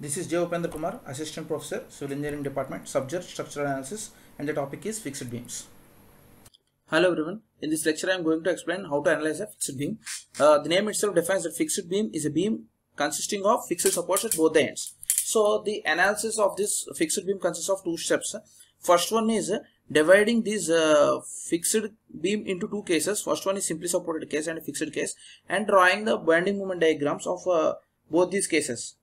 This is J. Upendra Kumar, Assistant Professor, Civil Engineering Department, Subject Structural Analysis and the topic is Fixed Beams. Hello everyone, in this lecture I am going to explain how to analyze a fixed beam. Uh, the name itself defines that fixed beam is a beam consisting of fixed supports at both the ends. So the analysis of this fixed beam consists of two steps. First one is dividing this uh, fixed beam into two cases. First one is simply supported case and fixed case and drawing the bending moment diagrams of uh, both these cases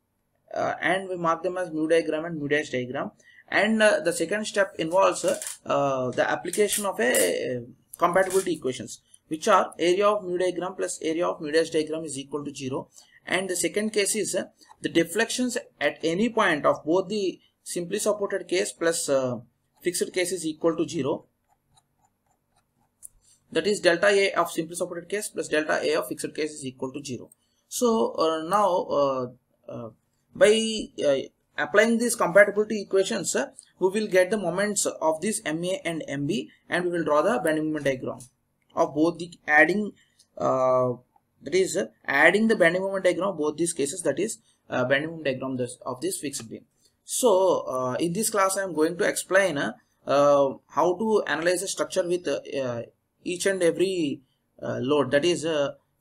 uh, and we mark them as mu diagram and mu dash diagram and uh, the second step involves uh, uh the application of a compatibility equations which are area of mu diagram plus area of mu dash diagram is equal to 0 and the second case is uh, the deflections at any point of both the simply supported case plus uh, fixed case is equal to 0 that is delta a of simply supported case plus delta a of fixed case is equal to 0 so now uh, by uh, applying these compatibility equations we will get the moments of this MA and MB and we will draw the bending moment diagram of both the adding uh, that is uh, adding the bending moment diagram of both these cases that is uh, bending moment diagram of this fixed beam. So uh, in this class I am going to explain uh, how to analyze a structure with each and every load that is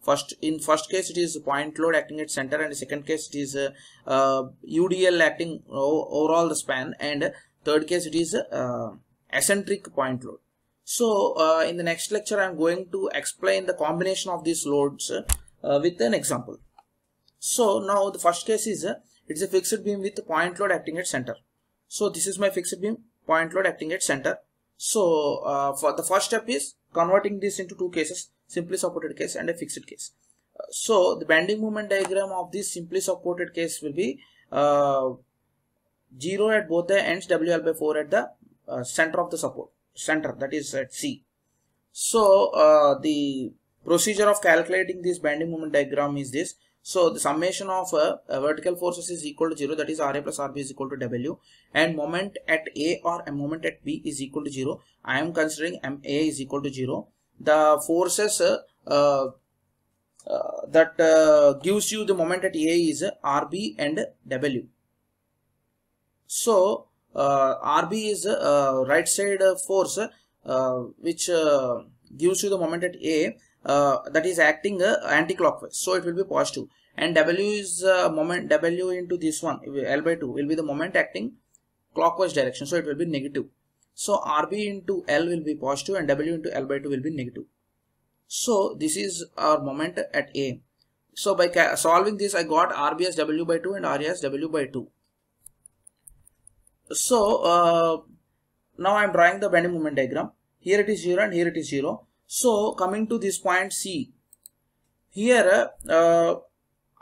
first in first case it is point load acting at center and second case it is UDL uh, uh, acting overall the span and third case it is uh, eccentric point load so uh, in the next lecture, I'm going to explain the combination of these loads uh, with an example. So now the first case is uh, it's a fixed beam with point load acting at center. So this is my fixed beam point load acting at center. So for the first step is converting this into two cases simply supported case and a fixed case uh, so the bending moment diagram of this simply supported case will be uh, 0 at both the ends WL by 4 at the uh, center of the support center that is at C. So uh, the procedure of calculating this bending moment diagram is this. So the summation of uh, uh vertical forces is equal to 0 that is RA plus RB is equal to W and moment at A or a moment at B is equal to 0. I am considering MA is equal to 0 the forces uh, uh, that uh, gives you the moment at A is RB and W. So RB is right side force which gives you the moment at A uh, that is acting uh, anti-clockwise so it will be positive and w is uh, moment w into this one l by 2 will be the moment acting clockwise direction so it will be negative so RB into L will be positive and W into L by 2 will be negative. So this is our moment at A. So by solving this, I got RB as W by 2 and Rs as W by 2. So uh, now I am drawing the bending moment diagram. Here it is 0 and here it is 0. So coming to this point C, here uh,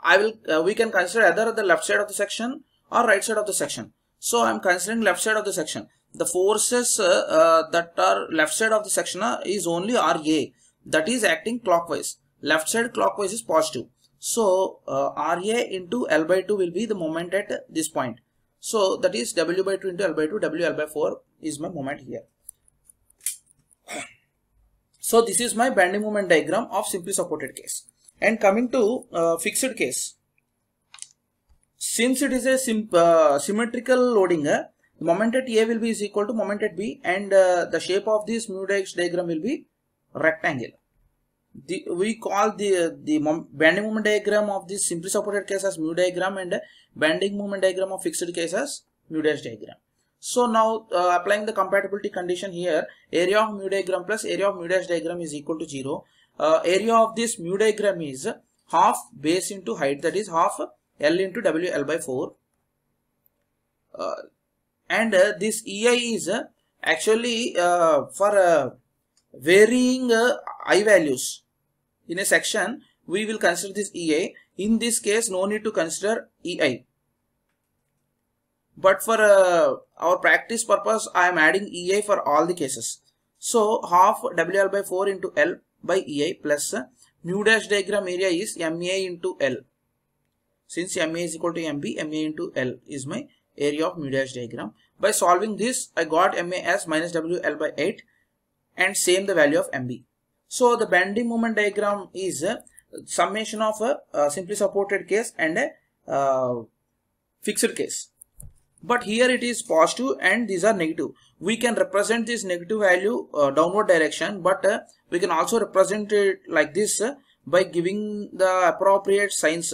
I will uh, we can consider either the left side of the section or right side of the section. So I am considering left side of the section the forces uh, uh, that are left side of the section uh, is only RA that is acting clockwise. Left side clockwise is positive. So RA into L by 2 will be the moment at this point. So that is W by 2 into L by 2, WL by 4 is my moment here. So this is my bending moment diagram of simply supported case. And coming to uh, fixed case. Since it is a uh, symmetrical loading, uh, the moment at A will be is equal to moment at B and uh, the shape of this mu diagram will be rectangle. The, we call the uh, the bending moment diagram of this simply supported case as mu diagram and uh, bending moment diagram of fixed case as mu dash diagram. So now uh, applying the compatibility condition here area of mu diagram plus area of mu dash diagram is equal to 0. Uh, area of this mu diagram is half base into height that is half L into WL by 4. Uh, and uh, this EI is uh, actually uh, for uh, varying uh, I values in a section we will consider this EI in this case no need to consider EI but for uh, our practice purpose I am adding EI for all the cases so half WL by 4 into L by EI plus mu dash diagram area is MA into L since MA is equal to MB, MA into L is my area of mu dash diagram. By solving this, I got MA as minus WL by 8 and same the value of MB. So the bending moment diagram is a summation of a, a, simply supported case and a uh, fixed case. But here it is positive and these are negative. We can represent this negative value uh, downward direction but uh, we can also represent it like this uh, by giving the appropriate signs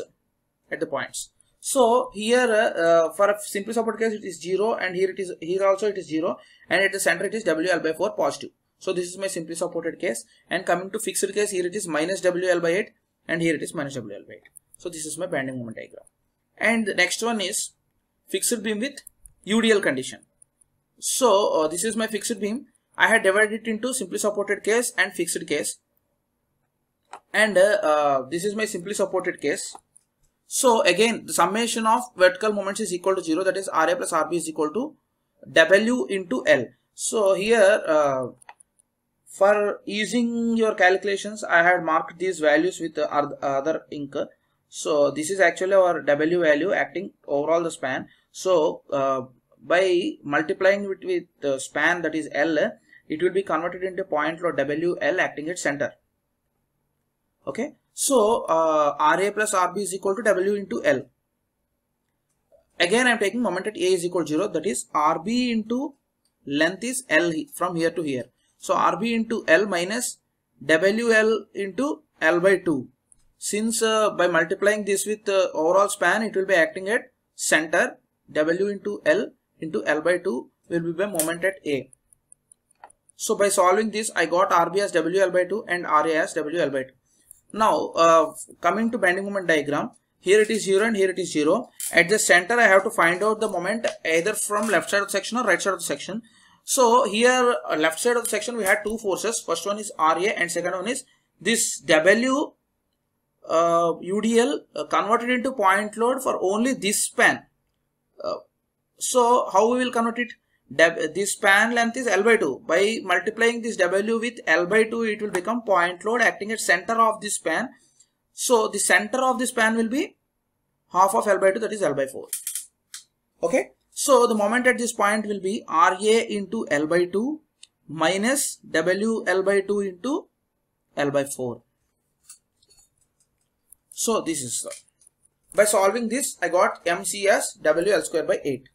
at the points. So here uh, for a simply supported case it is 0 and here it is here also it is 0 and at the center it is WL by 4 positive. So this is my simply supported case and coming to fixed case here it is minus WL by 8 and here it is minus WL by 8. So this is my bending moment diagram. And the next one is fixed beam with UDL condition. So uh, this is my fixed beam. I had divided it into simply supported case and fixed case. And uh, uh this is my simply supported case. So again, the summation of vertical moments is equal to 0, that is Ra plus Rb is equal to W into L. So here, uh, for using your calculations, I had marked these values with the other ink. So this is actually our W value acting overall the span. So uh, by multiplying it with the span that is L, it will be converted into point load WL acting at center. Okay. So uh, Ra plus Rb is equal to W into L. Again, I am taking moment at A is equal to 0. That is Rb into length is L from here to here. So Rb into L minus WL into L by 2. Since uh, by multiplying this with uh, overall span, it will be acting at center W into L into L by 2 will be by moment at A. So by solving this, I got Rb as WL by 2 and Ra as WL by 2. Now, uh, coming to bending moment diagram, here it is 0 and here it is 0. At the center, I have to find out the moment either from left side of the section or right side of the section. So, here uh, left side of the section, we had two forces. First one is RA and second one is this W uh, UDL uh, converted into point load for only this span. Uh, so, how we will convert it? this span length is L by 2. By multiplying this W with L by 2, it will become point load acting at center of this span. So the center of this span will be half of L by 2 that is L by 4. Okay. So the moment at this point will be RA into L by 2 minus W L by 2 into L by 4. So this is by solving this I got MCS WL square by 8.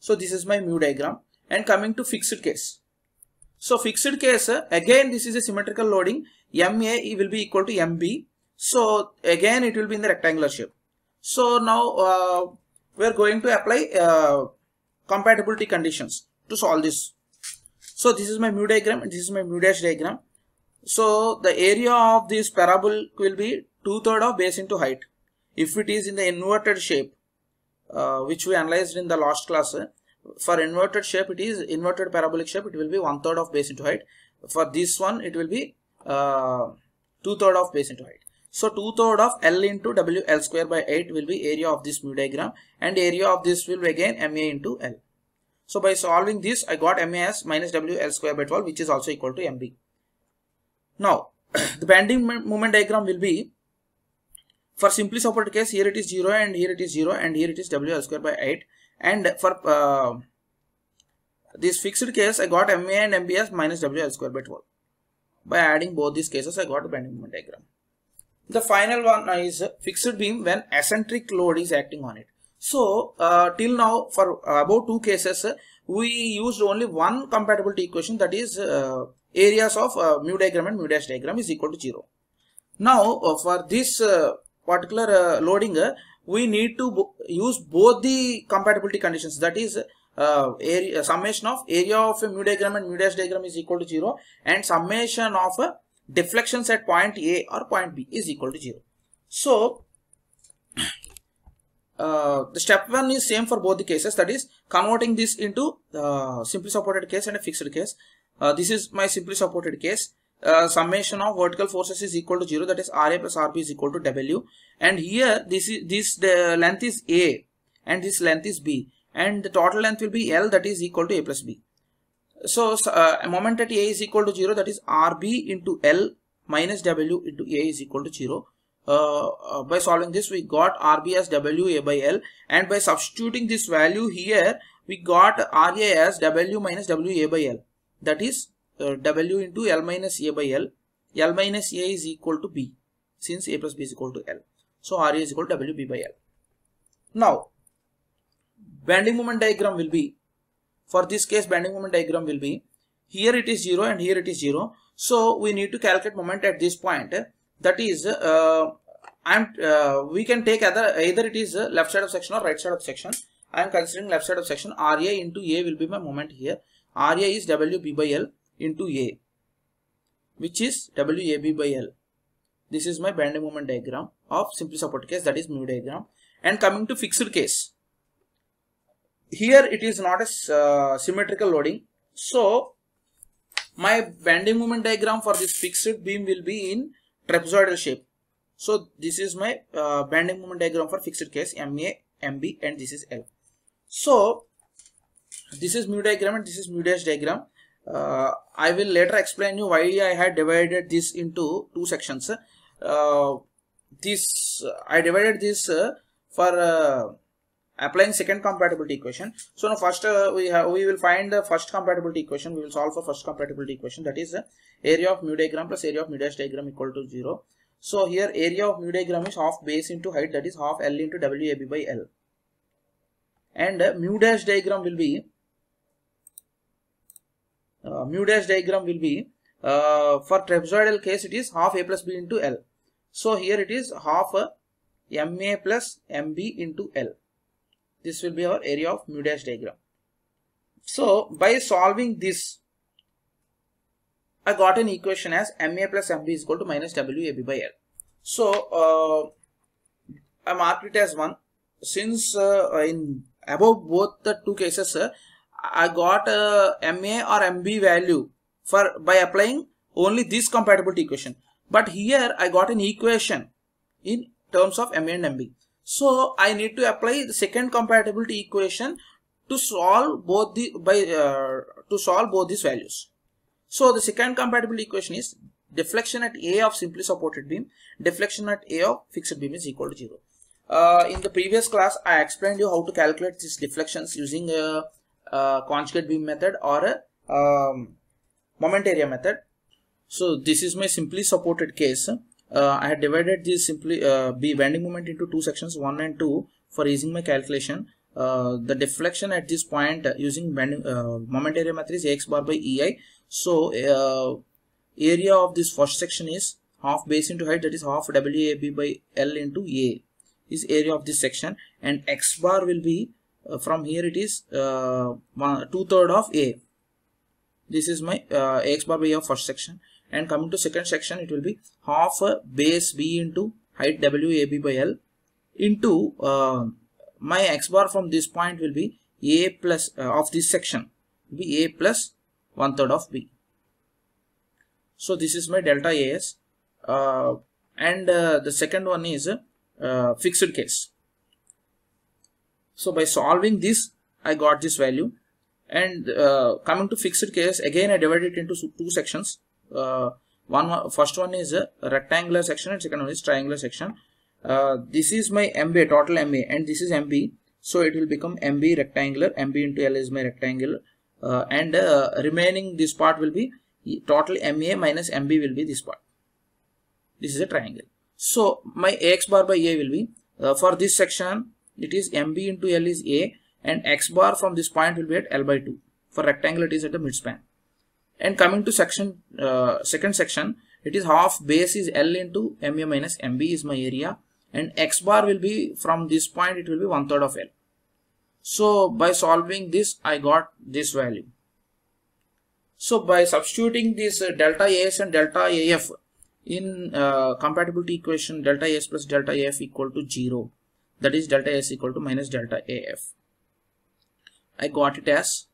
So this is my mu diagram and coming to fixed case. So fixed case uh, again this is a symmetrical loading MA will be equal to MB. So again it will be in the rectangular shape. So now uh, we are going to apply uh, compatibility conditions to solve this. So this is my mu diagram and this is my mu dash diagram. So the area of this parabola will be two third of base into height. If it is in the inverted shape, uh, which we analyzed in the last class uh, for inverted shape it is inverted parabolic shape it will be one third of base into height for this one it will be uh, two third of base into height so two third of l into w l square by 8 will be area of this mu diagram and area of this will be again ma into l so by solving this i got ma as minus w l square by 12 which is also equal to mb now the bending moment diagram will be for simply supported case, here it is 0 and here it is 0 and here it is WL square by 8. And for uh, this fixed case, I got MA and MBS minus WL square by 12. By adding both these cases, I got bending moment diagram. The final one is fixed beam when eccentric load is acting on it. So, uh, till now for about two cases, we used only one compatibility equation that is uh, areas of uh, mu diagram and mu dash diagram is equal to 0. Now, uh, for this uh, particular uh, loading, uh, we need to bo use both the compatibility conditions. That is, uh, area, summation of area of a mu diagram and mu dash diagram is equal to 0 and summation of deflections at point A or point B is equal to 0. So, uh, the step 1 is same for both the cases that is converting this into uh, simply supported case and a fixed case. Uh, this is my simply supported case uh, summation of vertical forces is equal to 0 that is RA plus RB is equal to W and here this is this the length is A and this length is B and the total length will be L that is equal to A plus B. So uh, moment at A is equal to 0 that is RB into L minus W into A is equal to 0. Uh, uh by solving this we got RB as WA by L and by substituting this value here we got RA as W minus WA by L that is uh, w into L minus A by L. L minus A is equal to B since A plus B is equal to L. So RA is equal to WB by L. Now bending moment diagram will be for this case bending moment diagram will be here it is 0 and here it is 0. So we need to calculate moment at this point that is uh, I'm uh, we can take either either it is uh, left side of section or right side of section. I am considering left side of section RA into A will be my moment here. RA is WB by L into A, which is WAB by L. This is my bending moment diagram of simple support case, that is mu diagram. And coming to fixed case, here it is not a uh, symmetrical loading. So, my bending moment diagram for this fixed beam will be in trapezoidal shape. So, this is my uh, bending moment diagram for fixed case MA, MB and this is L. So, this is mu diagram and this is mu dash diagram uh, I will later explain you why I had divided this into two sections. Uh, this uh, I divided this uh, for uh, applying second compatibility equation. So now first uh, we have we will find the first compatibility equation. We will solve for first compatibility equation that is area of mu diagram plus area of mu dash diagram equal to zero. So here area of mu diagram is half base into height that is half L into WAB by L. And mu dash diagram will be uh, mu dash diagram will be uh, for trapezoidal case it is half a plus b into l. So here it is half ma plus mb into l. This will be our area of mu dash diagram. So by solving this I got an equation as ma plus mb is equal to minus wab by l. So uh, I marked it as 1 since uh, in above both the two cases uh, I got a MA or MB value for by applying only this compatibility equation. But here I got an equation in terms of MA and MB. So I need to apply the second compatibility equation to solve both the by uh, to solve both these values. So the second compatibility equation is deflection at A of simply supported beam, deflection at A of fixed beam is equal to 0. Uh, in the previous class, I explained you how to calculate these deflections using a uh, conjugate beam method or a um, moment area method. So this is my simply supported case. Uh, I had divided this simply uh, B bending moment into two sections 1 and 2 for easing my calculation. Uh, the deflection at this point using uh, moment area method is x bar by ei. So uh, area of this first section is half base into height that is half wab by l into a is area of this section and x bar will be uh, from here it is uh, one, two third of a this is my uh, x bar by of first section and coming to second section it will be half base b into height wab by l into my x bar from this point will be a plus of this section will be a plus one third of b so this is my delta as uh, and uh, the second one is uh, fixed case so by solving this, I got this value. And uh, coming to fixed case, again I divided it into two sections. Uh, one first one is a rectangular section and second one is triangular section. Uh, this is my MB, total MB and this is MB. So it will become MB rectangular, MB into L is my rectangular. Uh, and uh, remaining this part will be total MA minus MB will be this part. This is a triangle. So my AX bar by A will be, uh, for this section, it is mb into l is a and x bar from this point will be at l by 2. For rectangle it is at the midspan. And coming to section uh, second section it is half base is l into mu minus mb is my area and x bar will be from this point it will be one third of l. So by solving this I got this value. So by substituting this uh, delta AS and delta AF in uh, compatibility equation delta s plus delta AF equal to 0 that is delta S equal to minus delta AF. I got it as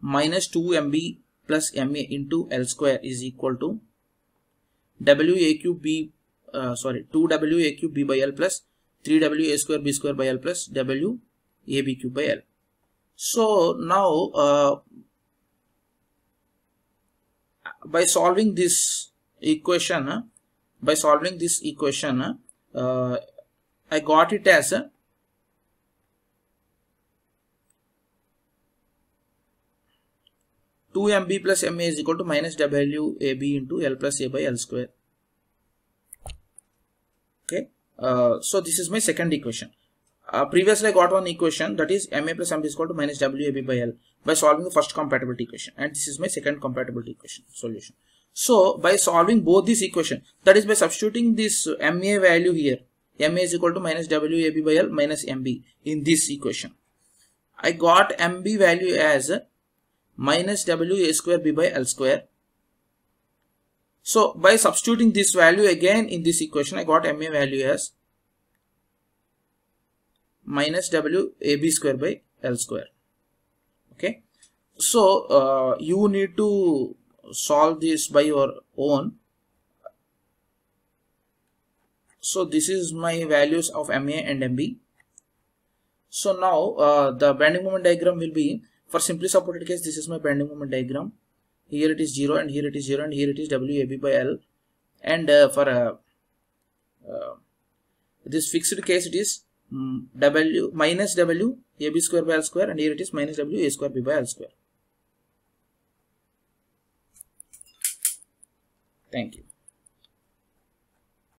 minus 2 MB plus MA into L square is equal to WAQ B uh, sorry 2 WAQ B by L plus 3 WA square B square by L plus W ABQ by L. So now uh, by solving this equation, uh, by solving this equation, uh, I got it as a two mb plus ma is equal to minus w a b into l plus a by l square okay uh, so this is my second equation uh, previously I got one equation that is ma plus mb is equal to minus wab by l by solving the first compatibility equation and this is my second compatibility equation solution. So by solving both these equations, that is by substituting this ma value here ma is equal to minus wab by l minus mb in this equation. I got mb value as minus wa square b by l square. So by substituting this value again in this equation I got ma value as minus wab square by l square. Okay. So uh, you need to solve this by your own so this is my values of ma and mb so now uh, the bending moment diagram will be for simply supported case this is my bending moment diagram here it is 0 and here it is 0 and here it is wab by l and uh, for uh, uh this fixed case it is mm, w minus w ab square by l square and here it is minus w a square b by l square thank you